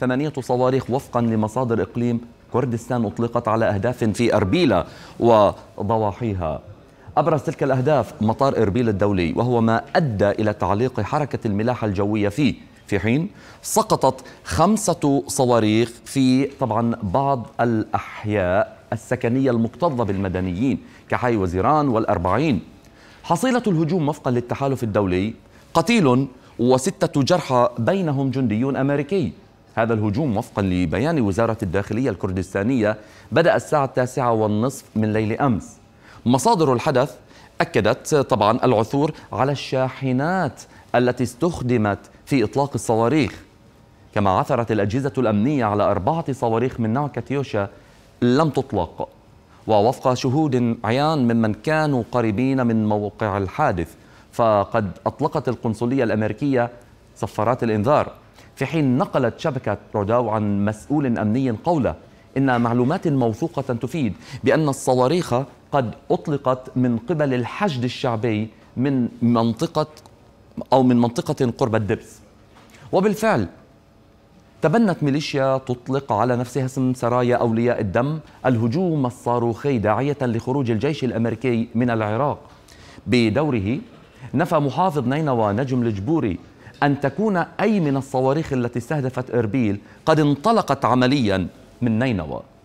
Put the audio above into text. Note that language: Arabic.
ثمانية صواريخ وفقا لمصادر إقليم كردستان أطلقت على أهداف في أربيلة وضواحيها أبرز تلك الأهداف مطار إربيل الدولي وهو ما أدى إلى تعليق حركة الملاحة الجوية فيه في حين سقطت خمسة صواريخ في طبعا بعض الأحياء السكنية المكتظة بالمدنيين كحي وزيران والأربعين حصيلة الهجوم وفقا للتحالف الدولي قتيل وستة جرحى بينهم جندي أمريكي هذا الهجوم وفقا لبيان وزارة الداخلية الكردستانية بدأ الساعة التاسعة والنصف من ليل أمس مصادر الحدث أكدت طبعا العثور على الشاحنات التي استخدمت في إطلاق الصواريخ كما عثرت الأجهزة الأمنية على أربعة صواريخ من نوع كاتيوشا لم تطلق ووفق شهود عيان ممن كانوا قريبين من موقع الحادث فقد أطلقت القنصلية الأمريكية صفارات الإنذار في حين نقلت شبكة روداو عن مسؤول أمني قوله إن معلومات موثوقة تفيد بأن الصواريخ قد أطلقت من قبل الحشد الشعبي من منطقة أو من منطقة قرب الدبس وبالفعل تبنت ميليشيا تطلق على نفسها اسم سرايا أولياء الدم الهجوم الصاروخي داعية لخروج الجيش الأمريكي من العراق بدوره نفى محافظ نينوى نجم الجبوري أن تكون أي من الصواريخ التي استهدفت إربيل قد انطلقت عمليا من نينوى